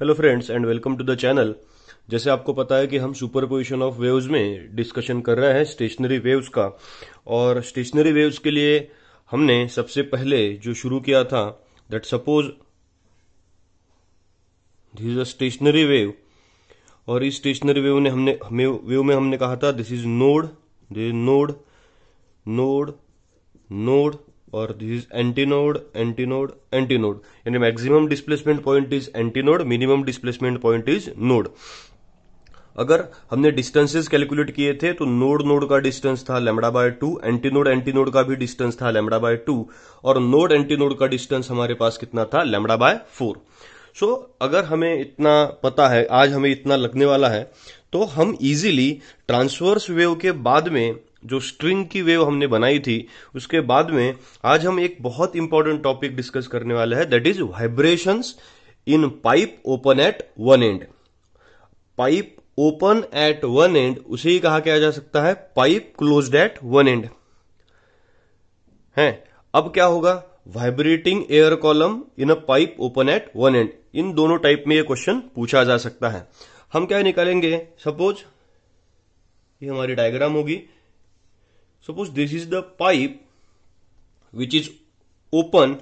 Hello friends and welcome to the channel जैसे आपको पता है कि हम सुपर पोजिशन ऑफ वेव्स में डिस्कशन कर रहे हैं स्टेशनरी वेव्स का और स्टेशनरी वेव्स के लिए हमने सबसे पहले जो शुरू किया था that suppose this is a stationary wave और इस स्टेशनरी वेव ने हमने वेव में हमने कहा था this is node this is node node node और this is antinode antinode antinode यानी maximum displacement point is antinode minimum displacement point is node अगर हमने डिस्टेंसेस कैलकुलेट किए थे तो नोड नोड का डिस्टेंस था lambda by two antinode antinode का भी डिस्टेंस था लेमडा बाय टू और नोड एंटीनोड का डिस्टेंस हमारे पास कितना था लेमडा बाय फोर सो अगर हमें इतना पता है आज हमें इतना लगने वाला है तो हम इजीली ट्रांसवर्स वेव के बाद में जो स्ट्रिंग की वेव हमने बनाई थी उसके बाद में आज हम एक बहुत इंपॉर्टेंट टॉपिक डिस्कस करने वाले हैं that is vibration in pipe open at one end pipe open at one end उसे ही कहा क्या जा सकता है pipe close at one end है अब क्या होगा vibrating air column in a pipe open at one end इन दोनों टाइप में ये क्वेश्चन पूछा जा सकता है हम क्या निकालेंगे सपोज ये हमारी डायग्राम होगी suppose this is the pipe which is open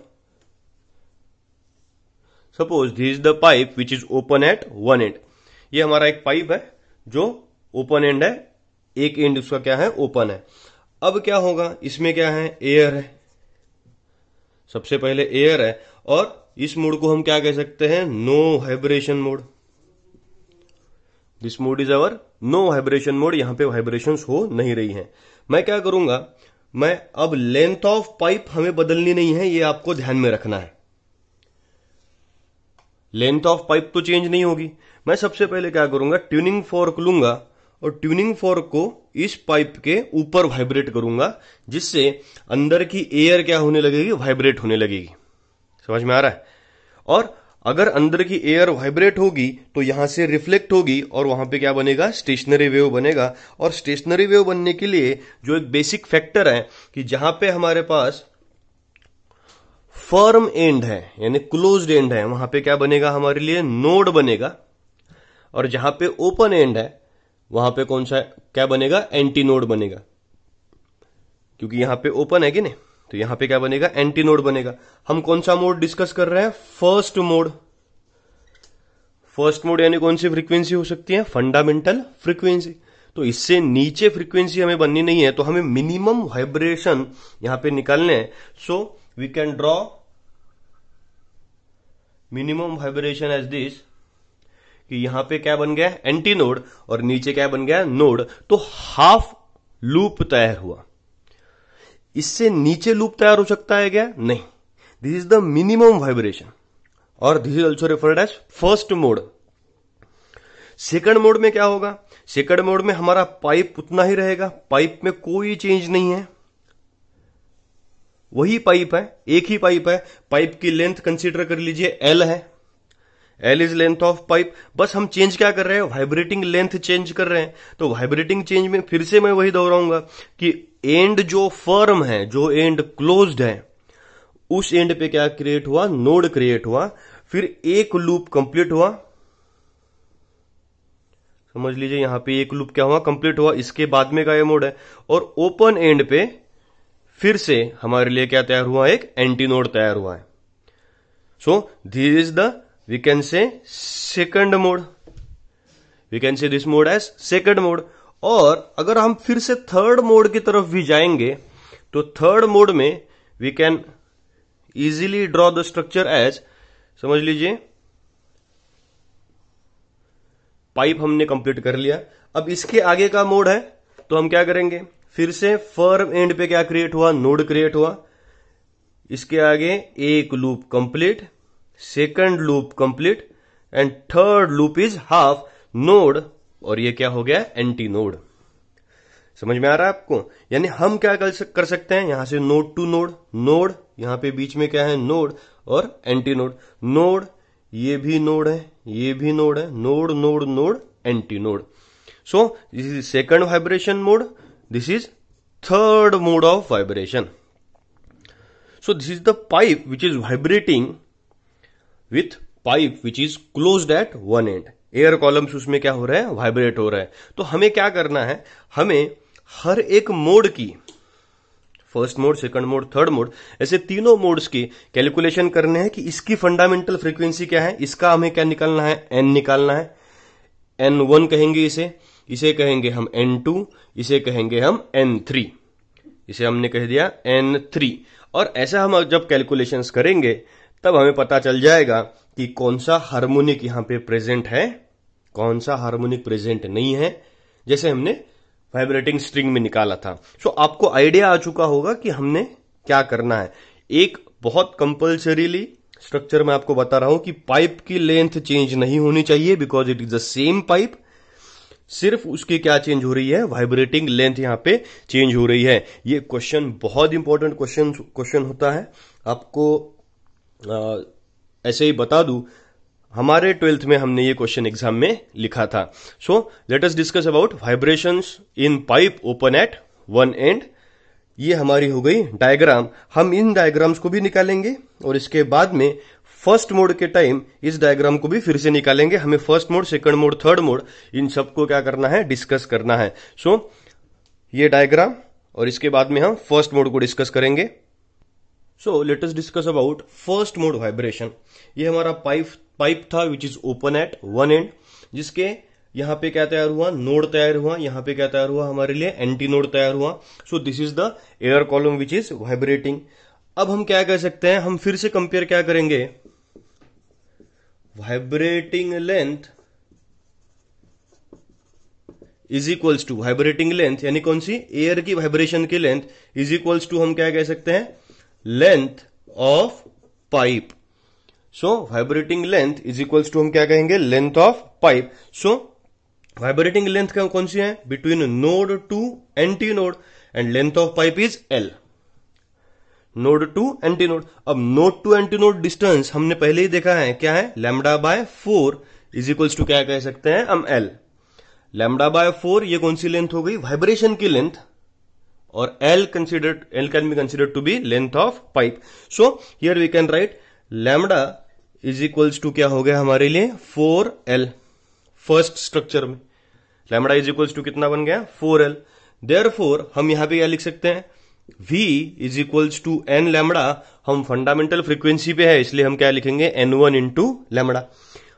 suppose this the pipe which is open at one end ये हमारा एक पाइप है जो ओपन एंड है एक एंड उसका क्या है ओपन है अब क्या होगा इसमें क्या है एयर है सबसे पहले एयर है और इस मोड को हम क्या कह सकते हैं no vibration mode this mode is our no vibration mode यहां पे वाइब्रेशंस हो नहीं रही हैं मैं क्या करूंगा मैं अब लेंथ ऑफ पाइप हमें बदलनी नहीं है ये आपको ध्यान में रखना है लेंथ ऑफ पाइप तो चेंज नहीं होगी मैं सबसे पहले क्या करूंगा ट्यूनिंग फोर्क लूंगा और ट्यूनिंग फोर्क को इस पाइप के ऊपर वाइब्रेट करूंगा जिससे अंदर की एयर क्या होने लगेगी वाइब्रेट होने लगेगी समझ में आ रहा है और अगर अंदर की एयर वाइब्रेट होगी तो यहां से रिफ्लेक्ट होगी और वहां पे क्या बनेगा स्टेशनरी वेव बनेगा और स्टेशनरी वेव बनने के लिए जो एक बेसिक फैक्टर है कि जहां पे हमारे पास फर्म एंड है यानी क्लोज एंड है वहां पे क्या बनेगा हमारे लिए नोड बनेगा और जहां पे ओपन एंड है वहां पे कौन सा क्या बनेगा एंटी नोड बनेगा क्योंकि यहां पे ओपन है कि नहीं तो यहां पे क्या बनेगा एंटी नोड बनेगा हम कौन सा मोड डिस्कस कर रहे हैं फर्स्ट मोड फर्स्ट मोड यानी कौन सी फ्रीक्वेंसी हो सकती है फंडामेंटल फ्रीक्वेंसी तो इससे नीचे फ्रीक्वेंसी हमें बननी नहीं है तो हमें मिनिमम वाइब्रेशन यहां पे निकालने हैं so we can draw minimum vibration as this कि यहां पे क्या बन गया एंटी नोड और नीचे क्या बन गया नोड तो हाफ लूप तैयार हुआ इससे नीचे लूप तैयार हो सकता है क्या नहीं this is the minimum vibration और this is also referred as first mode second mode में क्या होगा सेकंड मोड में हमारा पाइप उतना ही रहेगा पाइप में कोई चेंज नहीं है वही पाइप है एक ही पाइप है पाइप की लेंथ कंसीडर कर लीजिए एल है L is length of pipe बस हम चेंज क्या कर रहे हैं वाइब्रेटिंग लेंथ चेंज कर रहे हैं तो वाइब्रेटिंग चेंज में फिर से मैं वही दोहराऊंगा कि एंड जो फर्म है जो एंड क्लोज्ड है उस एंड पे क्या क्रिएट हुआ नोड क्रिएट हुआ फिर एक लूप कंप्लीट हुआ समझ लीजिए यहां पे एक लूप क्या हुआ कंप्लीट हुआ इसके बाद में का ये मोड है और ओपन एंड पे फिर से हमारे लिए क्या तैयार हुआ एक एंटी नोड तैयार हुआ है so this is the we can say second mode we can say this mode as second mode और अगर हम फिर से थर्ड मोड की तरफ भी जाएंगे तो थर्ड मोड में we can easily draw the structure as समझ लीजिए पाइप हमने कंप्लीट कर लिया अब इसके आगे का मोड है तो हम क्या करेंगे फिर से फर्म एंड पे क्या क्रिएट हुआ नोड क्रिएट हुआ इसके आगे एक loop complete second loop complete and third loop is half node और ये क्या हो गया एंटी नोड समझ में आ रहा है आपको यानी हम क्या कर सकते हैं यहां से नोड टू नोड नोड यहां पे बीच में क्या है नोड और एंटी नोड नोड ये भी नोड है ये भी नोड है node node node antinode so this is second vibration mode this is third mode of vibration so this is the pipe which is vibrating with pipe which is close at one end air columns उसमें क्या हो रहा है vibrate हो रहा है तो हमें क्या करना है हमें हर एक मोड की first mode second mode third mode ऐसे तीनों मोड्स की कैलकुलेशन करने हैं कि इसकी फंडामेंटल फ्रीक्वेंसी क्या है इसका हमें क्या निकालना है एन निकालना है एन वन कहेंगे इसे इसे कहेंगे हम एन टू इसे कहेंगे हम एन थ्री इसे हमने कह दिया एन थ्री और ऐसा हम जब कैलकुलेशन करेंगे तब हमें पता चल जाएगा कि कौन सा हार्मोनिक यहां पे प्रेजेंट है कौन सा हार्मोनिक प्रेजेंट नहीं है जैसे हमने वाइब्रेटिंग स्ट्रिंग में निकाला था सो so, आपको आइडिया आ चुका होगा कि हमने क्या करना है एक बहुत कंपल्सरीली स्ट्रक्चर में आपको बता रहा हूं कि पाइप की लेंथ चेंज नहीं होनी चाहिए because it is the same pipe सिर्फ उसकी क्या चेंज हो रही है वाइब्रेटिंग लेंथ यहां पे चेंज हो रही है ये क्वेश्चन बहुत इंपॉर्टेंट क्वेश्चन क्वेश्चन होता है आपको ऐसे ही बता दूं हमारे ट्वेल्थ में हमने ये क्वेश्चन एग्जाम में लिखा था so let us discuss about vibration in pipe open at one end ये हमारी हो गई डायग्राम हम इन डायग्राम्स को भी निकालेंगे और इसके बाद में फर्स्ट मोड के टाइम इस डायग्राम को भी फिर से निकालेंगे हमें first mode second mode third mode इन सबको क्या करना है डिस्कस करना है सो so, ये डायग्राम और इसके बाद में हम फर्स्ट मोड को डिस्कस करेंगे so let us discuss about first mode vibration ये हमारा पाइप पाइप था which is open at one end जिसके यहां पे क्या तैयार हुआ नोड तैयार हुआ यहां पे क्या तैयार हुआ हमारे लिए एंटी नोड तैयार हुआ so this is the air column which is vibrating अब हम क्या कह सकते हैं हम फिर से कंपेयर क्या करेंगे vibrating length is equals to vibrating length यानी कौन सी एयर की वाइब्रेशन की लेंथ इज इक्वल्स टू हम क्या कह सकते हैं length of pipe so vibrating length is equals to हम क्या कहेंगे length of pipe so vibrating length कौन सी है between node to antinode and length of pipe is L node to antinode अब node to antinode distance हमने पहले ही देखा है क्या है lambda by four is equals to क्या कह सकते हैं हम एल लेमडा बाय फोर ये कौन सी लेंथ हो गई वाइब्रेशन की length or L considered L can be considered to be length of pipe. So here we can write lambda is equals to क्या हो गया हमारे लिए फोर एल फर्स्ट स्ट्रक्चर में लेमडा इज इक्वल्स टू कितना बन गया फोर एल देयर फोर हम यहां पे क्या लिख सकते हैं v is equals to n lambda हम फंडामेंटल फ्रीक्वेंसी पे है इसलिए हम क्या लिखेंगे एन वन इंटू लेमडा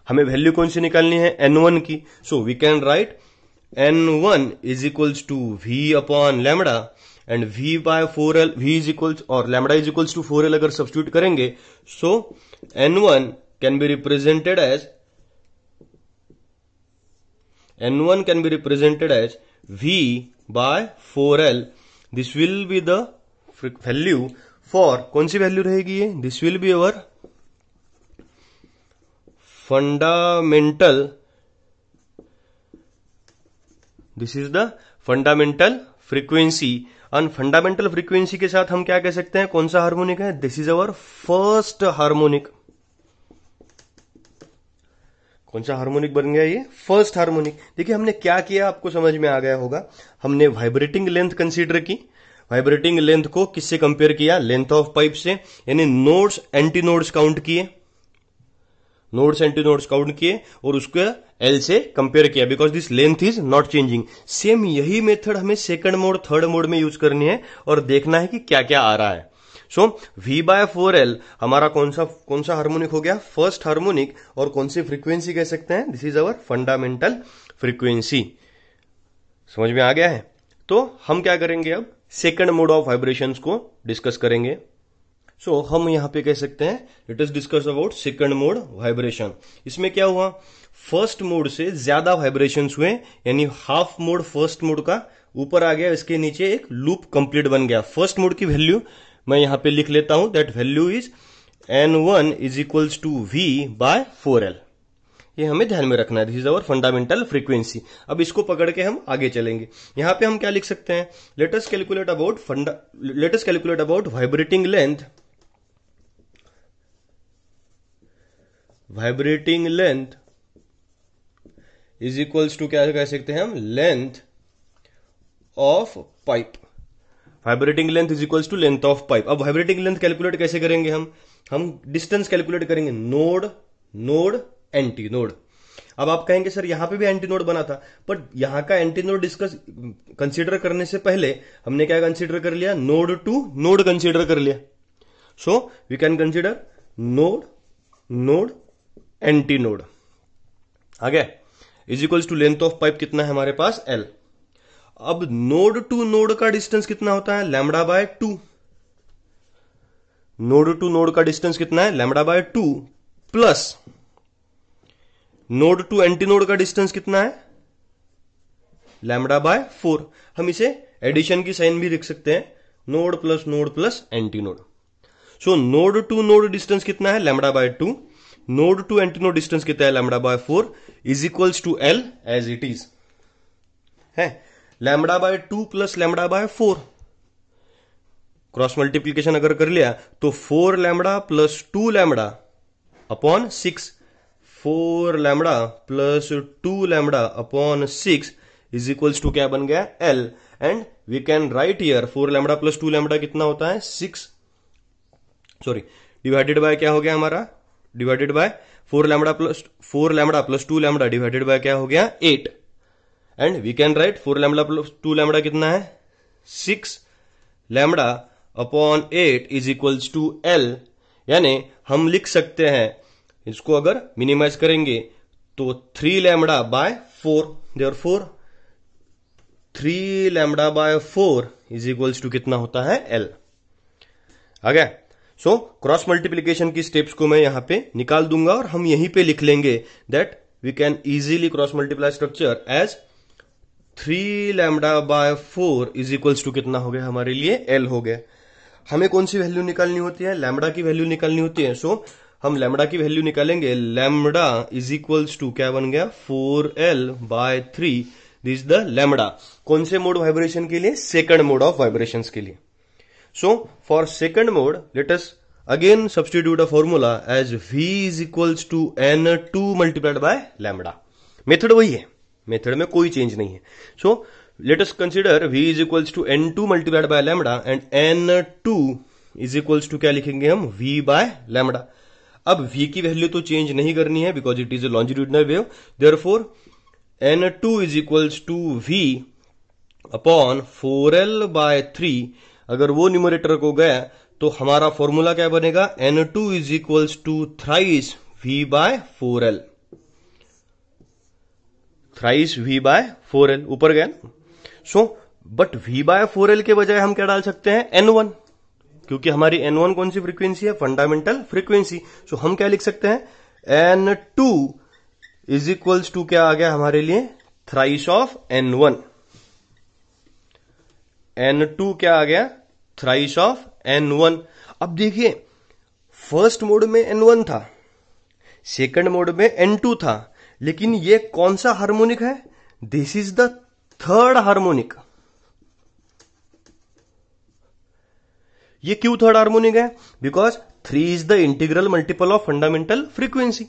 हमें वैल्यू कौन सी निकालनी है एन वन की so we can write n one is equals to v upon lambda and v by four l v is equals और lambda is equals to four l अगर substitute करेंगे so n one can be represented as n one can be represented as v by four l this will be the value for कौन सी value रहेगी ये this will be our fundamental this is the fundamental frequency and fundamental frequency के साथ हम क्या कह सकते हैं कौन सा हार्मोनिक है this is our first harmonic कौन सा हार्मोनिक बन गया ये फर्स्ट हार्मोनिक देखिए हमने क्या किया आपको समझ में आ गया होगा हमने वाइब्रेटिंग लेंथ कंसीडर की वाइब्रेटिंग लेंथ को किससे कंपेयर किया लेंथ ऑफ पाइप से यानी नोड्स एंटी नोड्स काउंट किए nodes and to nodes count किए और उसको एल से कंपेयर किया because this length is not changing same यही मेथड हमें सेकंड मोड थर्ड मोड में यूज करनी है और देखना है कि क्या क्या आ रहा है so v by four l हमारा कौन सा कौन सा हार्मोनिक हो गया फर्स्ट हार्मोनिक और कौन सी फ्रीक्वेंसी कह सकते हैं this is our fundamental frequency समझ में आ गया है तो हम क्या करेंगे अब सेकंड मोड ऑफ वाइब्रेशंस को डिस्कस करेंगे सो so, हम यहां पे कह सकते हैं let us discuss about second mode vibration इसमें क्या हुआ फर्स्ट मोड से ज्यादा वाइब्रेशन हुए यानी हाफ मोड फर्स्ट मोड का ऊपर आ गया इसके नीचे एक लूप कंप्लीट बन गया फर्स्ट मोड की वैल्यू मैं यहाँ पे लिख लेता हूं that value is n one is equals to v by four l ये हमें ध्यान में रखना है this is our fundamental frequency अब इसको पकड़ के हम आगे चलेंगे यहां पे हम क्या लिख सकते हैं लेटेस्ट कैलकुलेट अबाउट फंडा let us calculate about vibrating length vibrating length is equals to क्या कह सकते हैं हम length of pipe vibrating length is equals to length of pipe अब वाइब्रेटिंग लेंथ कैलकुलेट कैसे करेंगे हम हम डिस्टेंस कैलकुलेट करेंगे नोड नोड एंटी नोड अब आप कहेंगे सर यहां पे भी एंटी नोड बना था बट यहां का एंटी नोड डिस्कस कंसीडर करने से पहले हमने क्या कंसीडर कर लिया नोड टू नोड कंसीडर कर लिया so we can consider node node antinode आ गया is equals to length of pipe कितना है हमारे पास एल अब नोड टू नोड का डिस्टेंस कितना होता है lambda by two node to node का डिस्टेंस कितना है lambda by two plus node to antinode का डिस्टेंस कितना है लैमडा बाय फोर हम इसे एडिशन की साइन भी लिख सकते हैं node plus node plus antinode so node to node distance कितना है lambda by two node to antinode distance कितना है lambda by four is equals to l as it is है lambda by two plus lambda by four cross multiplication अगर कर लिया तो four lambda plus two lambda upon six four lambda plus two lambda upon six is equals to क्या बन गया L and we can write here four lambda plus two lambda कितना होता है सिक्स सॉरी डिवाइडेड बाय क्या हो गया हमारा divided by four lambda plus four lambda plus two lambda divided by क्या हो गया eight and we can write four lambda plus two lambda कितना है six lambda upon eight is equals to l यानी हम लिख सकते हैं इसको अगर मिनिमाइज करेंगे तो three lambda by four therefore three lambda by four is equals to कितना होता है एल आ गया सो क्रॉस मल्टीप्लीकेशन की स्टेप्स को मैं यहां पे निकाल दूंगा और हम यहीं पे लिख लेंगे that we can easily cross multiply structure as three lambda by four is equals to कितना हो गया हमारे लिए एल हो गया हमें कौन सी वैल्यू निकालनी होती है लैमडा की वैल्यू निकालनी होती है सो so, हम लैमडा की वैल्यू निकालेंगे लैमडा इज इक्वल्स टू क्या बन गया four l by three this the lambda कौन से मोड वाइब्रेशन के लिए सेकंड मोड ऑफ वाइब्रेशन के लिए So for second mode, let us again substitute a formula as V is equals to N2 multiplied by lambda. Method वही है method में कोई चेंज नहीं है so let us consider V is equals to n two multiplied by lambda and n two is equals to क्या लिखेंगे हम V by lambda अब V की वैल्यू तो चेंज नहीं करनी है because it is a longitudinal wave therefore n two is equals to v upon four l by three अगर वो न्यूमरेटर को गया तो हमारा फॉर्मूला क्या बनेगा n two is equals to thrice v by four l thrice v by four l ऊपर गया ना so but v by four l के बजाय हम क्या डाल सकते हैं एन वन क्योंकि हमारी एन वन कौन सी फ्रीक्वेंसी है फंडामेंटल फ्रीक्वेंसी सो हम क्या लिख सकते हैं n two is equals to क्या आ गया हमारे लिए thrice of n one n two क्या आ गया थ्राइस ऑफ एन वन अब देखिए फर्स्ट मोड में एन वन था सेकंड मोड में एन टू था लेकिन ये कौन सा हार्मोनिक है this is the third harmonic ये क्यों थर्ड हार्मोनिक है because three is the integral multiple of fundamental frequency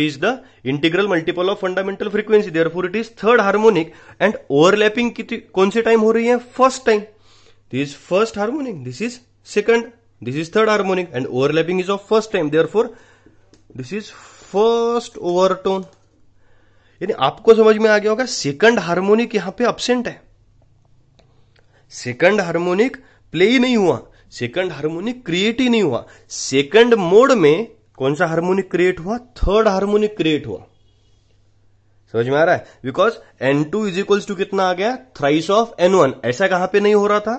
is the integral multiple of fundamental frequency there four it is third harmonic and overlapping कौन से time हो रही है first time this first harmonic this is second this is third harmonic and overlapping is of first time four this is first overtone यानी आपको समझ में आ गया होगा सेकंड हार्मोनिक यहां पे एबसेंट है सेकंड हार्मोनिक प्ले ही नहीं हुआ सेकंड हार्मोनिक क्रिएट ही नहीं हुआ सेकंड मोड में कौन सा हार्मोनिक क्रिएट हुआ थर्ड हार्मोनिक क्रिएट हुआ समझ में आ रहा है because n two is equals to कितना आ गया थ्राइस ऑफ एन वन ऐसा कहां पे नहीं हो रहा था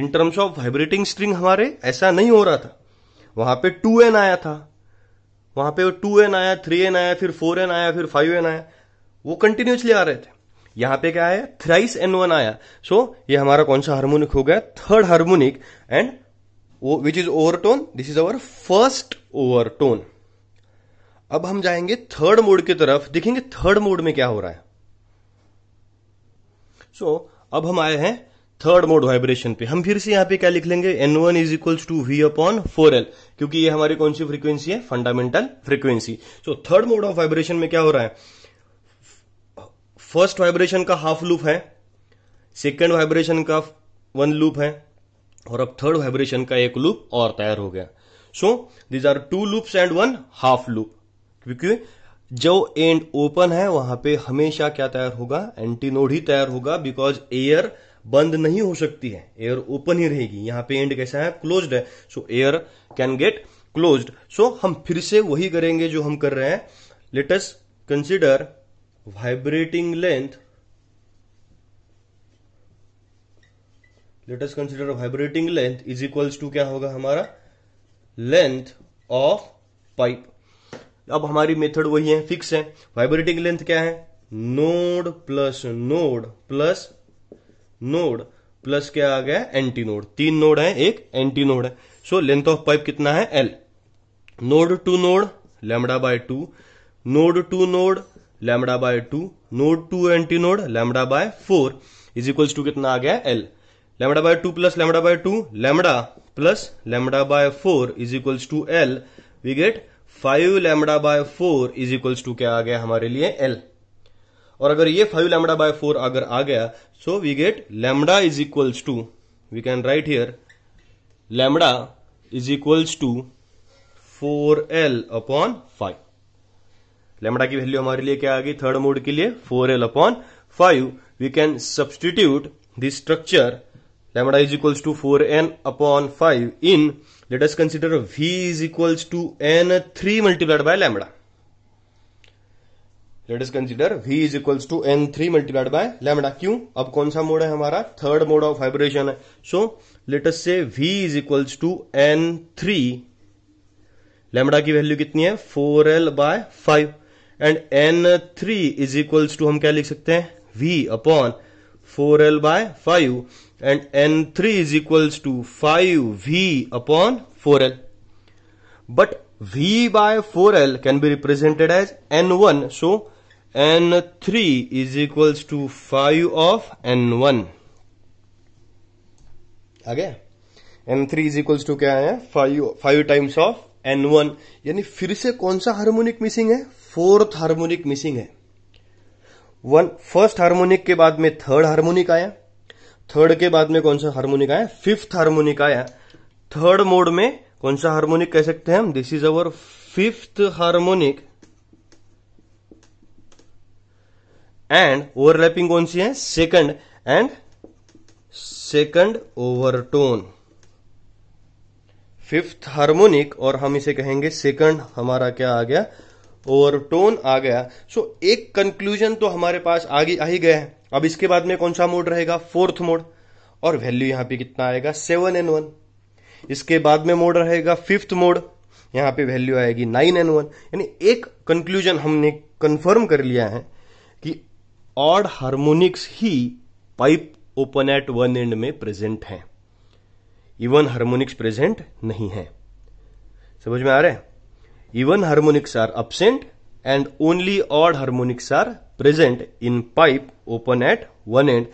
in terms of vibrating string हमारे ऐसा नहीं हो रहा था वहां पे टू एन आया था वहां पे टू एन आया थ्री एन आया फिर फोर एन आया फिर फाइव एन आया वो कंटिन्यूसली आ रहे थे यहां पे क्या आया थ्राइस एन वन आया सो so, ये हमारा कौन सा हार्मोनिक हो गया third harmonic and which is overtone this is our first overtone अब हम जाएंगे थर्ड मोड की तरफ देखेंगे थर्ड मोड में क्या हो रहा है सो so, अब हम आए हैं थर्ड मोड वाइब्रेशन पे हम फिर से यहां पे क्या लिख लेंगे n one is equals to v upon four l क्योंकि ये हमारी कौन सी फ्रीक्वेंसी है fundamental frequency so third mode of vibration में क्या हो रहा है फर्स्ट वाइब्रेशन का हाफ लूप है सेकेंड वाइब्रेशन का वन लूप है और अब थर्ड वाइब्रेशन का एक लूप और तैयार हो गया so these are two loops and one half loop क्योंकि जो एंड ओपन है वहां पे हमेशा क्या तैयार होगा एंटीनोड ही तैयार होगा बिकॉज एयर बंद नहीं हो सकती है एयर ओपन ही रहेगी यहां पे एंड कैसा है क्लोज्ड है so air can get closed so हम फिर से वही करेंगे जो हम कर रहे हैं let's consider vibrating length let us consider vibrating length is equals to क्या होगा हमारा लेंथ ऑफ पाइप अब हमारी मेथड वही है फिक्स है वाइब्रेटिंग लेंथ क्या है node plus node plus node plus क्या आ गया एंटी नोड तीन नोड है एक एंटी नोड है सो लेंथ ऑफ पाइप कितना है l node to node lambda by two node to node lambda by two node to antinode lambda by four is equals to कितना आ गया l lambda by two plus lambda by two lambda plus lambda by four is equals to l we get five lambda by four is equals to क्या आ गया हमारे लिए L और अगर ये फाइव लेमडा बाय फोर अगर आ गया so we get lambda is equals to we can write here lambda is equals to four l upon five lambda की वैल्यू हमारे लिए क्या आ गई थर्ड मोड के लिए four l upon five we can substitute this structure lambda is equals to 4n upon 5 in let us consider v is equals to n3 multiplied by lambda let us consider v is equals to n3 multiplied by lambda क्यों अब कौन सा mode है हमारा third mode of vibration है so let us से v is equals to n three lambda की value कितनी है four l by five and n three is equals to हम क्या लिख सकते हैं v upon four l by five and n three is equal to five v upon four l but v by four l can be represented as n one so n three is equals to five of n one आ गया N three is equals to क्या है five five times of n one यानी फिर से कौन सा harmonic missing है फोर्थ हार्मोनिक मिसिंग है वन फर्स्ट हार्मोनिक के बाद में थर्ड हार्मोनिक आया थर्ड के बाद में कौन सा हार्मोनिक आया फिफ्थ हार्मोनिक आया थर्ड मोड में कौन सा हार्मोनिक कह सकते हैं हम this is our fifth harmonic and overlapping कौन सी है second and second overtone fifth harmonic और हम इसे कहेंगे सेकंड हमारा क्या आ गया और टोन आ गया सो एक कंक्लूजन तो हमारे पास आ आ ही गया है अब इसके बाद में कौन सा मोड रहेगा फोर्थ मोड और वैल्यू यहां पे कितना आएगा सेवन एन वन इसके बाद में मोड रहेगा फिफ्थ मोड यहां पे वैल्यू आएगी नाइन एन वन यानी एक कंक्लूजन हमने कंफर्म कर लिया है कि ऑड हार्मोनिक्स ही pipe open at one end में प्रेजेंट है इवन हार्मोनिक्स प्रेजेंट नहीं है समझ में आ रहा है Even harmonics are absent and only odd harmonics are present in pipe open at one end.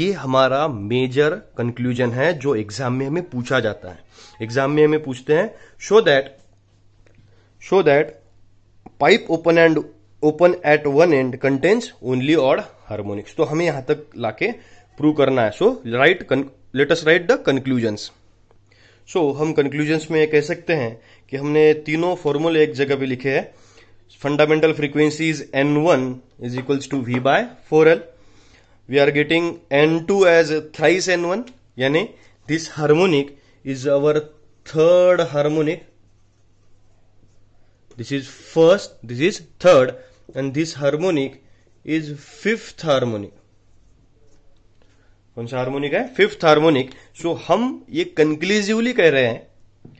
ये हमारा मेजर कंक्लूजन है जो एग्जाम में हमें पूछा जाता है एग्जाम में हमें पूछते हैं show that show that pipe open end open at one end contains only odd harmonics तो हमें यहां तक लाके प्रूव करना है so right let's write the conclusions so so, हम कंक्लूजन्स में कह सकते हैं कि हमने तीनों फॉर्मूले एक जगह पे लिखे हैं fundamental frequencies n one is equals to v by four l we are getting n two as thrice n one यानी this harmonic is our third harmonic this is first this is third and this harmonic is fifth harmonic कौन सा harmonic है fifth harmonic सो हम ये कंक्लूजिवली कह रहे हैं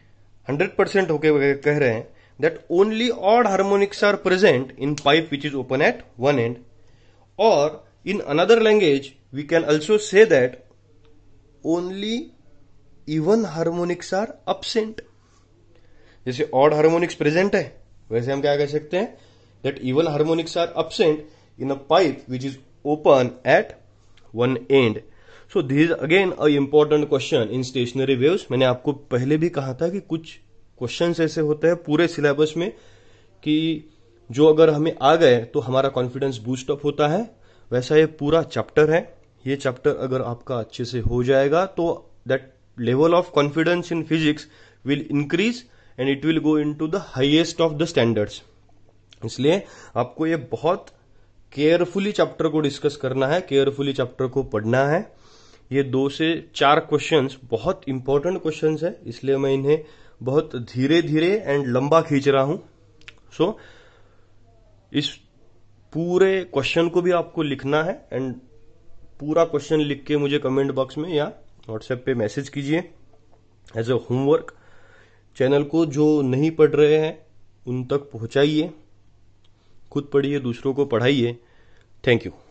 hundred percent होके कह रहे हैं that only odd harmonics are present in pipe which is open at one end और in another language we can also say that only even harmonics are absent जैसे ऑड हार्मोनिक्स प्रेजेंट है वैसे हम क्या कह सकते हैं that even harmonics are absent in a pipe which is open at one end so this again a important question in stationary waves मैंने आपको पहले भी कहा था कि कुछ क्वेश्चन ऐसे होते हैं पूरे सिलेबस में कि जो अगर हमें आ गए तो हमारा कॉन्फिडेंस बूस्ट अप होता है वैसा ये पूरा चैप्टर है ये चैप्टर अगर आपका अच्छे से हो जाएगा तो that level of confidence in physics will increase and it will go into the highest of the standards इसलिए आपको ये बहुत केयरफुली चैप्टर को डिस्कस करना है केयरफुली चैप्टर को पढ़ना है ये दो से चार क्वेश्चंस बहुत इंपॉर्टेंट क्वेश्चंस है इसलिए मैं इन्हें बहुत धीरे धीरे एंड लंबा खींच रहा हूं सो so, इस पूरे क्वेश्चन को भी आपको लिखना है एंड पूरा क्वेश्चन लिख के मुझे कमेंट बॉक्स में या व्हाट्सएप पे मैसेज कीजिए एज ए होमवर्क चैनल को जो नहीं पढ़ रहे हैं उन तक पहुंचाइए खुद पढ़िए दूसरों को पढ़ाइए थैंक यू